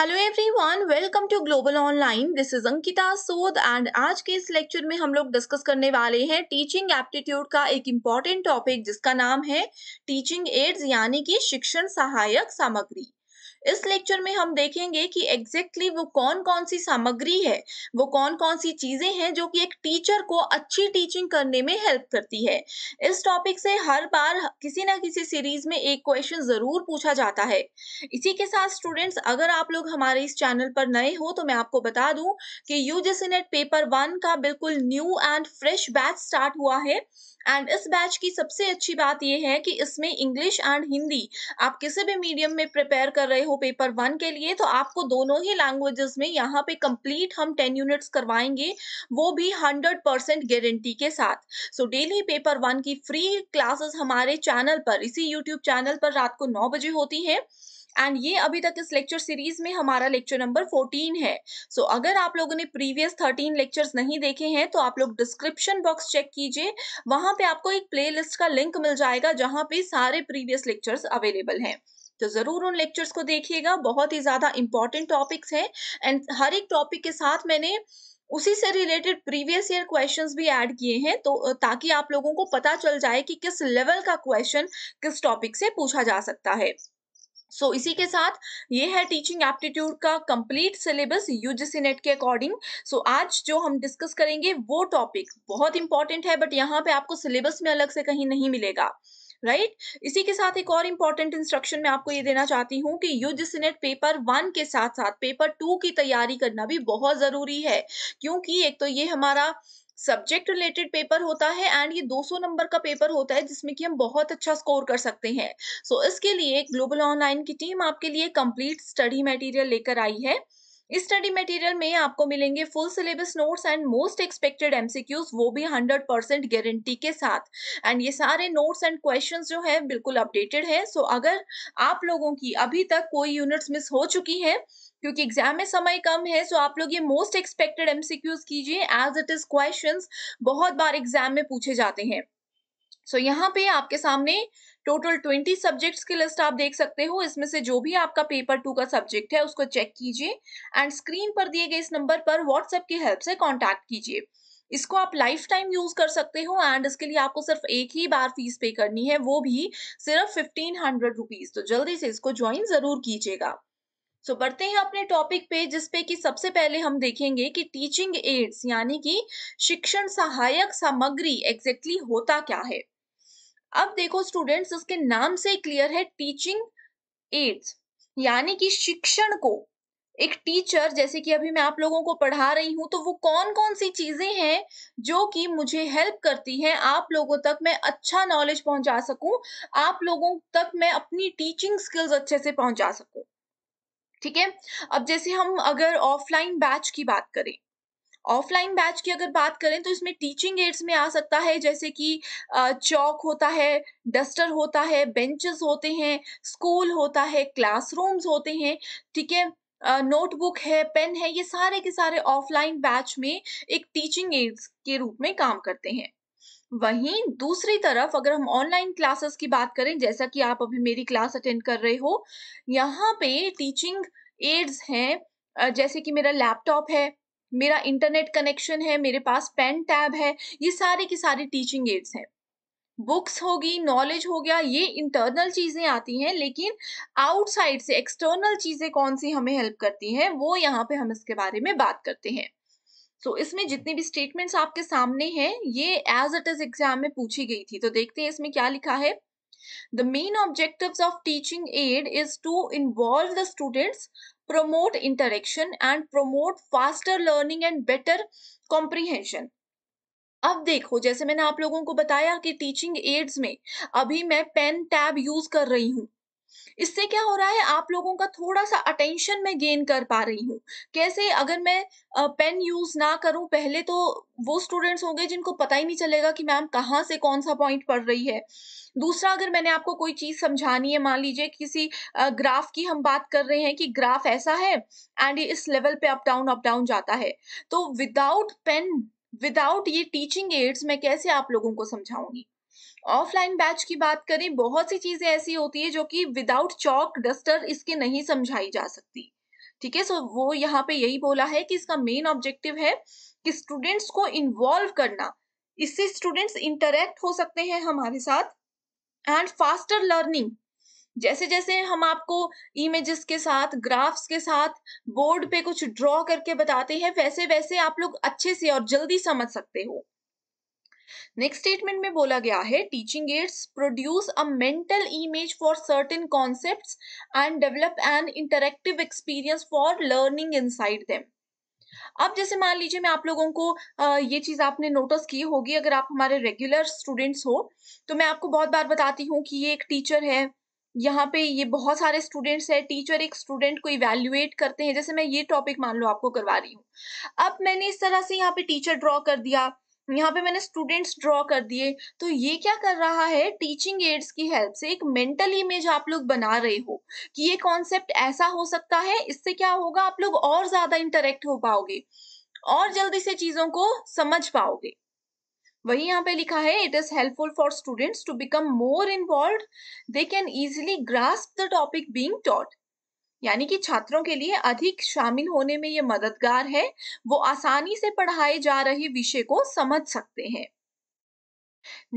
Hello everyone welcome to global online this is Ankita Sod and आज के इस लेक्चर में हम लोग डिस्कस करने वाले हैं टीचिंग एप्टीट्यूड का एक इम्पॉर्टेंट टॉपिक जिसका नाम है टीचिंग एड्स यानी कि शिक्षण सहायक सामग्री इस लेक्चर में हम देखेंगे कि एग्जैक्टली exactly वो कौन कौन सी सामग्री है वो कौन कौन सी चीजें हैं जो कि एक टीचर को अच्छी टीचिंग करने में हेल्प करती है इस टॉपिक से हर बार किसी ना किसी सीरीज में एक क्वेश्चन जरूर पूछा जाता है इसी के साथ स्टूडेंट्स अगर आप लोग हमारे इस चैनल पर नए हो तो मैं आपको बता दूं कि यू नेट पेपर वन का बिल्कुल new and fresh batch start हुआ है एंड इस बैच की सबसे अच्छी बात यह है कि इसमें इंग्लिश एंड हिंदी आप किसी भी मीडियम में प्रिपेयर कर रहे हो पेपर वन के लिए तो आपको दोनों ही लैंग्वेजेस में यहाँ पे कंप्लीट हम टेन यूनिट्स करवाएंगे वो भी हंड्रेड परसेंट गारंटी के साथ सो डेली पेपर वन की फ्री क्लासेस हमारे चैनल पर इसी यूट्यूब चैनल पर रात को नौ बजे होती हैं एंड ये अभी तक इस लेक्चर सीरीज में हमारा लेक्चर नंबर 14 है सो so, अगर आप लोगों ने प्रीवियस 13 लेक्चर्स नहीं देखे हैं तो आप लोग डिस्क्रिप्शन बॉक्स चेक कीजिए वहां पे आपको एक प्लेलिस्ट का लिंक मिल जाएगा जहां पे सारे प्रीवियस लेक्चर्स अवेलेबल हैं तो ज़रूर उन लेक्चर्स को देखिएगा बहुत ही ज़्यादा इंपॉर्टेंट टॉपिक्स हैं एंड हर एक टॉपिक के साथ मैंने उसी से रिलेटेड प्रीवियस ईयर क्वेश्चंस भी ऐड किए हैं तो ताकि आप लोगों को पता चल जाए कि किस लेवल का क्वेश्चन किस टॉपिक से पूछा जा सकता है सो so, इसी के साथ ये है टीचिंग एप्टीट्यूड का कंप्लीट सिलेबस यूजीसी नेट के अकॉर्डिंग सो so, आज जो हम डिस्कस करेंगे वो टॉपिक बहुत इंपॉर्टेंट है बट यहाँ पे आपको सिलेबस में अलग से कहीं नहीं मिलेगा राइट right? इसी के साथ एक और इम्पॉर्टेंट इंस्ट्रक्शन मैं आपको ये देना चाहती हूँ कि यूजीसी नेट पेपर वन के साथ साथ पेपर टू की तैयारी करना भी बहुत ज़रूरी है क्योंकि एक तो ये हमारा सब्जेक्ट रिलेटेड पेपर होता है एंड ये 200 नंबर का पेपर होता है जिसमें कि हम बहुत अच्छा स्कोर कर सकते हैं सो so, इसके लिए ग्लोबल ऑनलाइन की टीम आपके लिए कंप्लीट स्टडी मटेरियल लेकर आई है इस स्टडी मटेरियल में आपको मिलेंगे full syllabus notes and most expected MCQs वो भी 100 परसेंट गारंटी के साथ एंड ये सारे नोट्स एंड क्वेश्चंस जो है बिल्कुल अपडेटेड है सो so, अगर आप लोगों की अभी तक कोई यूनिट्स मिस हो चुकी है क्योंकि एग्जाम में समय कम है सो आप लोग ये मोस्ट एक्सपेक्टेड एमसीक्यूज कीजिए एज इट इज क्वेश्चन बहुत बार एग्जाम में पूछे जाते हैं सो so, यहाँ पे आपके सामने टोटल ट्वेंटी सब्जेक्ट्स की लिस्ट आप देख सकते हो इसमें से जो भी आपका पेपर टू का सब्जेक्ट है उसको चेक कीजिए एंड स्क्रीन पर दिए गए इस नंबर पर व्हाट्सएप की हेल्प से कॉन्टैक्ट कीजिए इसको आप लाइफ टाइम यूज कर सकते हो एंड इसके लिए आपको सिर्फ एक ही बार फीस पे करनी है वो भी सिर्फ फिफ्टीन हंड्रेड रुपीज तो जल्दी से इसको ज्वाइन जरूर कीजिएगा सो बढ़ते हैं अपने टॉपिक पे जिसपे कि सबसे पहले हम देखेंगे कि टीचिंग एड्स यानी कि शिक्षण सहायक सामग्री एग्जैक्टली exactly होता क्या है अब देखो स्टूडेंट्स उसके नाम से क्लियर है टीचिंग एड्स यानी कि शिक्षण को एक टीचर जैसे कि अभी मैं आप लोगों को पढ़ा रही हूं तो वो कौन कौन सी चीजें हैं जो कि मुझे हेल्प करती हैं आप लोगों तक मैं अच्छा नॉलेज पहुंचा सकूं आप लोगों तक मैं अपनी टीचिंग स्किल्स अच्छे से पहुंचा सकूं ठीक है अब जैसे हम अगर ऑफलाइन बैच की बात करें ऑफलाइन बैच की अगर बात करें तो इसमें टीचिंग एड्स में आ सकता है जैसे कि चौक होता है डस्टर होता है बेंचेस होते हैं स्कूल होता है क्लासरूम्स होते हैं ठीक है नोटबुक है पेन है ये सारे के सारे ऑफलाइन बैच में एक टीचिंग एड्स के रूप में काम करते हैं वहीं दूसरी तरफ अगर हम ऑनलाइन क्लासेस की बात करें जैसा कि आप अभी मेरी क्लास अटेंड कर रहे हो यहाँ पे टीचिंग एड्स हैं जैसे कि मेरा लैपटॉप है मेरा इंटरनेट कनेक्शन है मेरे पास पेन टैब है ये सारे की सारी टीचिंग एड्स हैं बुक्स होगी नॉलेज हो गया ये इंटरनल चीजें आती हैं लेकिन आउटसाइड से एक्सटर्नल चीजें कौन सी हमें हेल्प करती हैं वो यहाँ पे हम इसके बारे में बात करते हैं सो इसमें जितनी भी स्टेटमेंट्स आपके सामने हैं ये एज इट इज एग्जाम में पूछी गई थी तो देखते हैं इसमें क्या लिखा है the main objective of teaching aid is to involve the students promote interaction and promote faster learning and better comprehension अब देखो जैसे मैंने आप लोगों को बताया कि टीचिंग एड्स में अभी मैं पेन टैब यूज कर रही हूँ इससे क्या हो रहा है आप लोगों का थोड़ा सा अटेंशन मैं गेन कर पा रही हूँ कैसे अगर मैं पेन यूज ना करूँ पहले तो वो स्टूडेंट्स होंगे जिनको पता ही नहीं चलेगा कि मैम कहाँ से कौन सा पॉइंट पढ़ रही है दूसरा अगर मैंने आपको कोई चीज समझानी है मान लीजिए किसी ग्राफ की हम बात कर रहे हैं कि ग्राफ ऐसा है एंड इस लेवल पे अप डाउन अप डाउन जाता है तो विदाउट पेन विदाउट ये टीचिंग एड्स मैं कैसे आप लोगों को समझाऊंगी ऑफलाइन बैच की बात करें बहुत सी चीज़ें ऐसी होती है जो कि विदाउट चौक डस्टर इसके नहीं समझाई जा सकती ठीक है सो वो यहाँ पे यही बोला है कि इसका मेन ऑब्जेक्टिव है कि स्टूडेंट्स को इन्वॉल्व करना इससे स्टूडेंट्स इंटरेक्ट हो सकते हैं हमारे साथ एंड फास्टर लर्निंग जैसे जैसे हम आपको इमेजेस के साथ ग्राफ्स के साथ बोर्ड पे कुछ ड्रॉ करके बताते हैं वैसे वैसे आप लोग अच्छे से और जल्दी समझ सकते हो नेक्स्ट स्टेटमेंट में बोला गया है teaching aids produce a mental image for certain concept and develop an interactive experience for learning inside them अब जैसे मान लीजिए मैं आप लोगों को ये चीज़ आपने नोटिस की होगी अगर आप हमारे रेगुलर स्टूडेंट्स हो तो मैं आपको बहुत बार बताती हूँ कि ये एक टीचर है यहाँ पे ये बहुत सारे स्टूडेंट्स है टीचर एक स्टूडेंट को इवेल्युएट करते हैं जैसे मैं ये टॉपिक मान लो आपको करवा रही हूँ अब मैंने इस तरह से यहाँ पे टीचर ड्रॉ कर दिया यहाँ पे मैंने स्टूडेंट्स ड्रॉ कर दिए तो ये क्या कर रहा है टीचिंग एड्स की हेल्प से एक मेंटल इमेज आप लोग बना रहे हो कि ये कॉन्सेप्ट ऐसा हो सकता है इससे क्या होगा आप लोग और ज्यादा इंटरेक्ट हो पाओगे और जल्दी से चीजों को समझ पाओगे वही यहाँ पे लिखा है it is helpful for students to become more involve they can easily grasp the topic being taught यानी कि छात्रों के लिए अधिक शामिल होने में ये मददगार है वो आसानी से पढ़ाए जा रहे विषय को समझ सकते हैं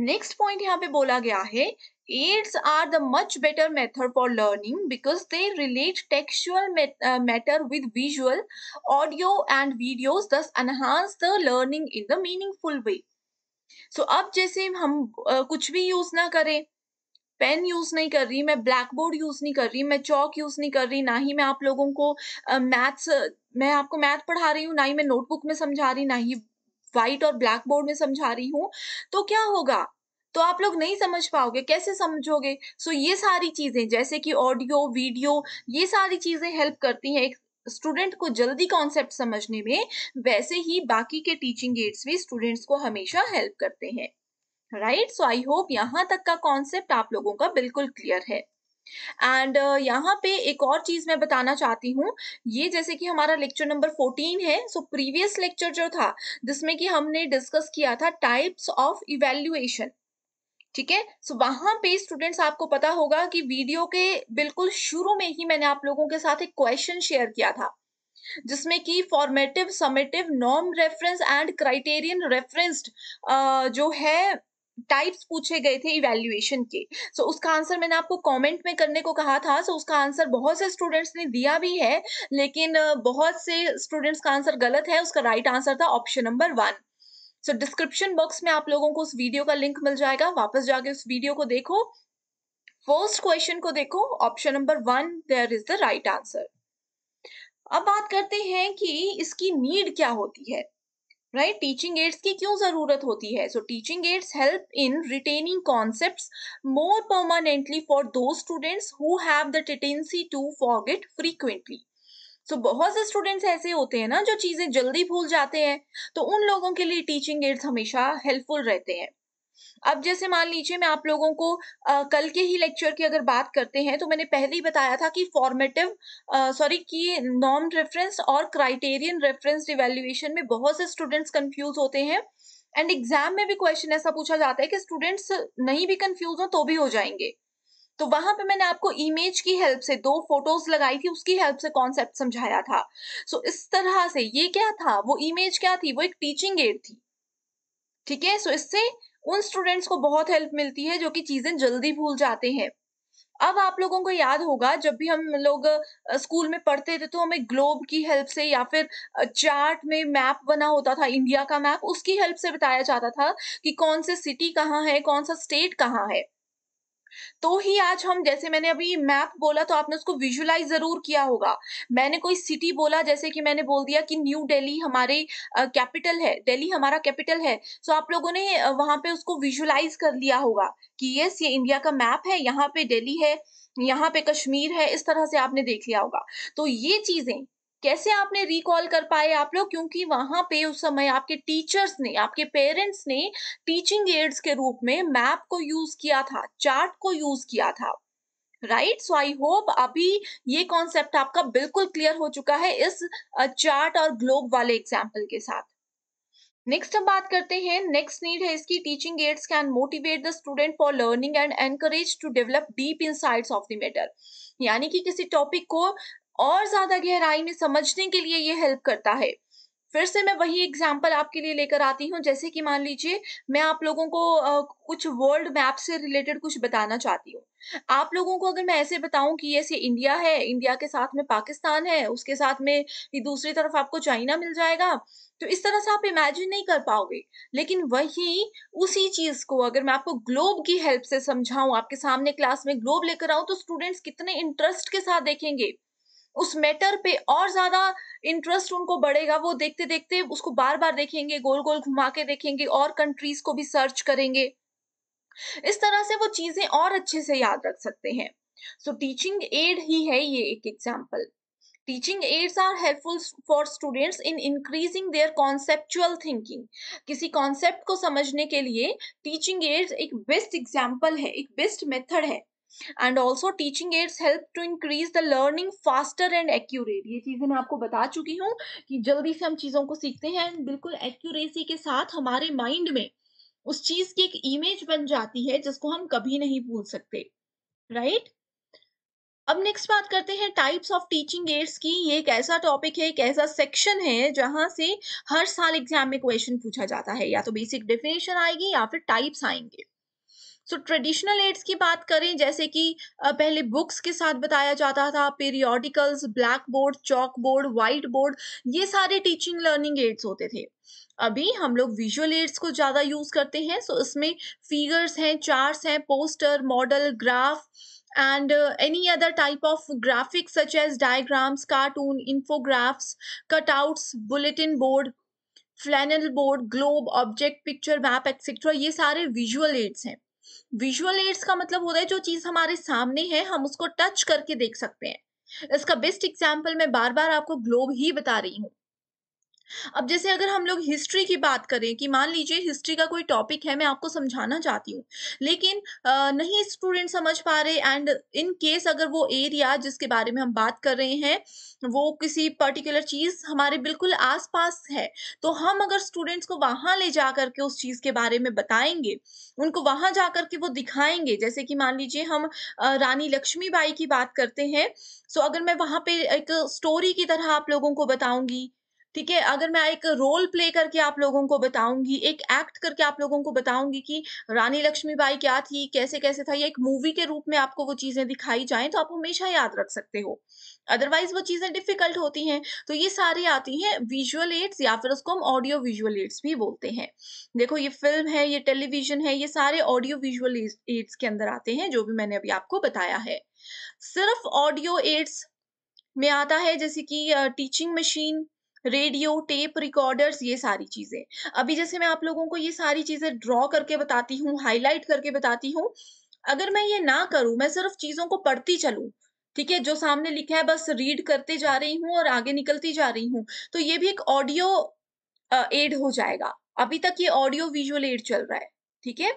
नेक्स्ट पॉइंट यहाँ पे बोला गया है aids are the much better method for learning because they relate textual matter with visual audio and videos thus enhance the learning in the meaningful way so अब जैसे हम कुछ भी यूज ना करें पेन यूज़ नहीं कर रही मैं ब्लैक बोर्ड यूज़ नहीं कर रही मैं चौक यूज़ नहीं कर रही ना ही मैं आप लोगों को मैथ्स uh, मैं आपको मैथ पढ़ा रही हूँ ना ही मैं नोटबुक में समझा रही ना ही व्हाइट और ब्लैक बोर्ड में समझा रही हूँ तो क्या होगा तो आप लोग नहीं समझ पाओगे कैसे समझोगे सो so, ये सारी चीज़ें जैसे कि ऑडियो वीडियो ये सारी चीज़ें हेल्प करती हैं एक स्टूडेंट को जल्दी कॉन्सेप्ट समझने में वैसे ही बाकी के टीचिंग एड्स भी स्टूडेंट्स को हमेशा हेल्प करते हैं राइट सो आई होप यहाँ तक का कॉन्सेप्ट आप लोगों का बिल्कुल क्लियर है एंड uh, यहाँ पे एक और चीज मैं बताना चाहती हूँ ये जैसे कि हमारा लेक्चर नंबर फोर्टीन है सो प्रीवियस लेक्चर जो था जिसमें कि हमने डिस्कस किया था टाइप्स ऑफ इवेल्युएशन ठीक है सो वहां पे स्टूडेंट्स आपको पता होगा कि वीडियो के बिल्कुल शुरू में ही मैंने आप लोगों के साथ एक क्वेश्चन शेयर किया था जिसमें कि formative summative norm reference and criterion referenced जो है टाइप्स पूछे गए थे इवेल्युएशन के सो so, उसका आंसर मैंने आपको कमेंट में करने को कहा था सो so, उसका आंसर बहुत से स्टूडेंट्स ने दिया भी है लेकिन बहुत से स्टूडेंट्स का आंसर गलत है उसका राइट right आंसर था option number one so description box में आप लोगों को उस वीडियो का लिंक मिल जाएगा वापस जाके उस वीडियो को देखो फर्स्ट क्वेश्चन को देखो option number one there is the right answer अब बात करते हैं कि इसकी नीड क्या होती है राइट टीचिंग एड्स की क्यों जरूरत होती है so teaching aids help in retaining concept more permanently for those students who have the tendency to forget frequently so so, बहुत से स्टूडेंट्स ऐसे होते हैं ना जो चीज़ें जल्दी भूल जाते हैं तो उन लोगों के लिए टीचिंग एड्स हमेशा हेल्पफुल रहते हैं अब जैसे मान लीजिए मैं आप लोगों को आ, कल के ही लेक्चर की अगर बात करते हैं तो मैंने पहले ही बताया था कि फॉर्मेटिव सॉरी कि नॉर्म रेफरेंस और क्राइटेरियन रेफरेंस इवेल्युएशन में बहुत से स्टूडेंट्स कंफ्यूज होते हैं एंड एग्जाम में भी क्वेश्चन ऐसा पूछा जाता है कि स्टूडेंट्स नहीं भी कंफ्यूज हो तो भी हो जाएंगे तो वहां पे मैंने आपको इमेज की हेल्प से दो फोटोज लगाई थी उसकी हेल्प से कॉन्सेप्ट समझाया था सो so, इस तरह से ये क्या था वो इमेज क्या थी वो एक टीचिंग एड थी ठीक है सो इससे उन स्टूडेंट्स को बहुत हेल्प मिलती है जो कि चीजें जल्दी भूल जाते हैं अब आप लोगों को याद होगा जब भी हम लोग स्कूल में पढ़ते थे तो हमें ग्लोब की हेल्प से या फिर चार्ट में मैप बना होता था इंडिया का मैप उसकी हेल्प से बताया जाता था कि कौन से सिटी कहाँ है कौन सा स्टेट कहाँ है तो ही आज हम जैसे मैंने अभी मैप बोला तो आपने उसको विजुलाइज ज़रूर किया होगा मैंने कोई सिटी बोला जैसे कि मैंने बोल दिया कि न्यू दिल्ली हमारे कैपिटल है दिल्ली हमारा कैपिटल है सो तो आप लोगों ने वहां पे उसको विजुलाइज कर लिया होगा कि यस ये इंडिया का मैप है यहाँ पे दिल्ली है यहाँ पे कश्मीर है इस तरह से आपने देख लिया होगा तो ये चीज़ें कैसे आपने रिकॉल कर पाए आप लोग क्योंकि वहां पे उस समय आपके टीचर्स ने आपके पेरेंट्स ने टीचिंग एड्स के रूप में मैप को यूज किया था चार्ट को यूज किया था राइट सो आई होप अभी ये कॉन्सेप्ट आपका बिल्कुल क्लियर हो चुका है इस चार्ट और ग्लोब वाले एग्जाम्पल के साथ नेक्स्ट हम बात करते हैं नेक्स्ट नीड है इसकी teaching aids can motivate the student for learning and encourage to develop deep in of the matter यानी कि किसी टॉपिक को और ज़्यादा गहराई में समझने के लिए ये हेल्प करता है फिर से मैं वही एग्जाम्पल आपके लिए लेकर आती हूँ जैसे कि मान लीजिए मैं आप लोगों को आ, कुछ वर्ल्ड मैप से रिलेटेड कुछ बताना चाहती हूँ आप लोगों को अगर मैं ऐसे बताऊं कि ऐसे इंडिया है इंडिया के साथ में पाकिस्तान है उसके साथ में दूसरी तरफ आपको चाइना मिल जाएगा तो इस तरह से आप इमेजिन नहीं कर पाओगे लेकिन वही उसी चीज को अगर मैं आपको ग्लोब की हेल्प से समझाऊं आपके सामने क्लास में ग्लोब लेकर आऊं तो स्टूडेंट्स कितने इंटरेस्ट के साथ देखेंगे उस मैटर पे और ज्यादा इंटरेस्ट उनको बढ़ेगा वो देखते देखते उसको बार बार देखेंगे गोल गोल घुमा के देखेंगे और कंट्रीज को भी सर्च करेंगे इस तरह से वो चीजें और अच्छे से याद रख सकते हैं सो टीचिंग एड ही है ये एक example teaching aids are helpful for students in increasing their conceptual thinking किसी कॉन्सेप्ट को समझने के लिए टीचिंग एड्स एक बेस्ट एग्जाम्पल है एक बेस्ट मेथड है and also teaching aids help to increase the learning faster and accurate ये चीज़ें मैं आपको बता चुकी हूँ कि जल्दी से हम चीज़ों को सीखते हैं बिल्कुल एक्यूरेसी के साथ हमारे माइंड में उस चीज़ की एक इमेज बन जाती है जिसको हम कभी नहीं भूल सकते राइट right? अब नेक्स्ट बात करते हैं टाइप्स ऑफ टीचिंग एड्स की ये एक ऐसा टॉपिक है एक ऐसा सेक्शन है जहां से हर साल एग्जाम में क्वेश्चन पूछा जाता है या तो बेसिक डेफिनेशन आएगी या फिर टाइप्स आएंगे सो ट्रेडिशनल एड्स की बात करें जैसे कि पहले बुक्स के साथ बताया जाता था periodicals black board chalk board white board ये सारे टीचिंग लर्निंग एड्स होते थे अभी हम लोग विजुअल एड्स को ज़्यादा यूज़ करते हैं सो so इसमें फिगर्स हैं चार्ट्स हैं poster model graph and uh, any other type of graphics such as diagrams cartoon infographics cutouts bulletin board flannel board globe object picture map etc ये सारे visual aids हैं visual aids का मतलब होता है जो चीज हमारे सामने है हम उसको टच करके देख सकते हैं इसका बेस्ट एग्जाम्पल मैं बार बार आपको ग्लोब ही बता रही हूँ अब जैसे अगर हम लोग हिस्ट्री की बात करें कि मान लीजिए हिस्ट्री का कोई टॉपिक है मैं आपको समझाना चाहती हूँ लेकिन नहीं स्टूडेंट समझ पा रहे एंड इन केस अगर वो एरिया जिसके बारे में हम बात कर रहे हैं वो किसी पर्टिकुलर चीज़ हमारे बिल्कुल आसपास है तो हम अगर स्टूडेंट्स को वहाँ ले जा करके उस चीज़ के बारे में बताएंगे उनको वहाँ जा करके वो दिखाएंगे जैसे कि मान लीजिए हम रानी लक्ष्मीबाई की बात करते हैं सो अगर मैं वहाँ पे एक स्टोरी की तरह आप लोगों को बताऊंगी ठीक है अगर मैं एक रोल प्ले करके आप लोगों को बताऊंगी एक एक्ट करके आप लोगों को बताऊंगी कि रानी लक्ष्मीबाई क्या थी कैसे कैसे था या एक मूवी के रूप में आपको वो चीजें दिखाई जाए तो आप हमेशा याद रख सकते हो अदरवाइज वो चीजें डिफिकल्ट होती हैं तो ये सारी आती हैं विजुअल एड्स या फिर उसको हम ऑडियो विजुअल एड्स भी बोलते हैं देखो ये फिल्म है ये टेलीविजन है ये सारे ऑडियो विजुअल एड्स के अंदर आते हैं जो भी मैंने अभी आपको बताया है सिर्फ ऑडियो एड्स में आता है जैसे कि teaching machine radio tape recorders ये सारी चीज़ें अभी जैसे मैं आप लोगों को ये सारी चीज़ें ड्रॉ करके बताती हूँ हाईलाइट करके बताती हूँ अगर मैं ये ना करूं मैं सिर्फ चीज़ों को पढ़ती चलू ठीक है जो सामने लिखा है बस रीड करते जा रही हूँ और आगे निकलती जा रही हूँ तो ये भी एक ऑडियो एड हो जाएगा अभी तक ये ऑडियो विजुअल एड चल रहा है ठीक है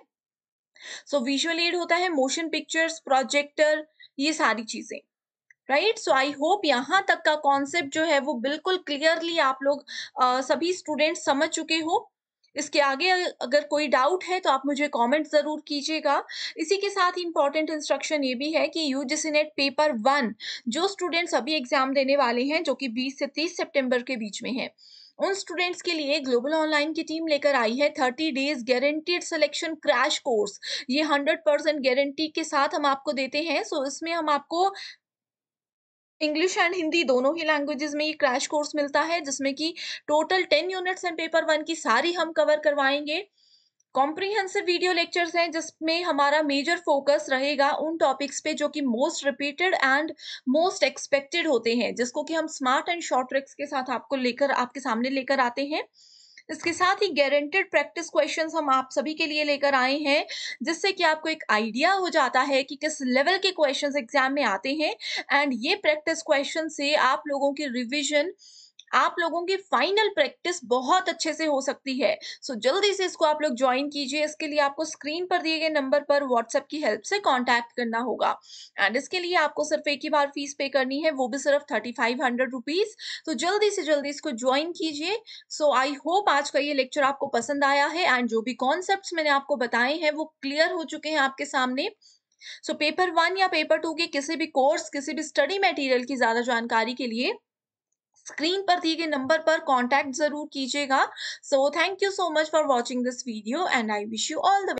सो विजुअल एड होता है मोशन पिक्चर्स प्रोजेक्टर ये सारी चीजें राइट सो आई होप यहाँ तक का कॉन्सेप्ट जो है वो बिल्कुल क्लियरली आप लोग uh, सभी स्टूडेंट समझ चुके हो इसके आगे अगर कोई डाउट है तो आप मुझे कमेंट ज़रूर कीजिएगा इसी के साथ इम्पॉर्टेंट इंस्ट्रक्शन ये भी है कि यू नेट पेपर वन जो स्टूडेंट्स अभी एग्ज़ाम देने वाले हैं जो कि 20 से 30 सितंबर के बीच में है उन स्टूडेंट्स के लिए ग्लोबल ऑनलाइन की टीम लेकर आई है thirty days guaranteed selection crash course ये हंड्रेड परसेंट गारंटी के साथ हम आपको देते हैं सो so इसमें हम आपको इंग्लिश एंड हिंदी दोनों ही लैंग्वेजेस में ये क्रैश कोर्स मिलता है जिसमें कि total ten units and paper one की सारी हम कवर करवाएंगे कॉम्प्रिहेंसिव वीडियो लेक्चर्स हैं जिसमें हमारा मेजर फोकस रहेगा उन टॉपिक्स पे जो कि most repeated and most expected होते हैं जिसको कि हम स्मार्ट एंड शॉर्ट ट्रिक्स के साथ आपको लेकर आपके सामने लेकर आते हैं इसके साथ ही गारंटेड प्रैक्टिस क्वेश्चंस हम आप सभी के लिए लेकर आए हैं जिससे कि आपको एक आइडिया हो जाता है कि किस लेवल के क्वेश्चंस एग्जाम में आते हैं एंड ये प्रैक्टिस क्वेश्चन से आप लोगों की रिविजन आप लोगों की फाइनल प्रैक्टिस बहुत अच्छे से हो सकती है सो so, जल्दी से इसको आप लोग ज्वाइन कीजिए इसके लिए आपको स्क्रीन पर दिए गए नंबर पर व्हाट्सएप की हेल्प से कॉन्टैक्ट करना होगा एंड इसके लिए आपको सिर्फ एक ही बार फीस पे करनी है वो भी सिर्फ थर्टी फाइव हंड्रेड रुपीज तो जल्दी से जल्दी इसको ज्वाइन कीजिए सो आई होप आज का ये लेक्चर आपको पसंद आया है एंड जो भी कॉन्सेप्ट मैंने आपको बताए हैं वो क्लियर हो चुके हैं आपके सामने सो पेपर वन या पेपर टू के किसी भी कोर्स किसी भी स्टडी मटेरियल की ज़्यादा जानकारी के लिए स्क्रीन पर दिए गए नंबर पर कांटेक्ट जरूर कीजिएगा so thank you so much for watching this video and I wish you all the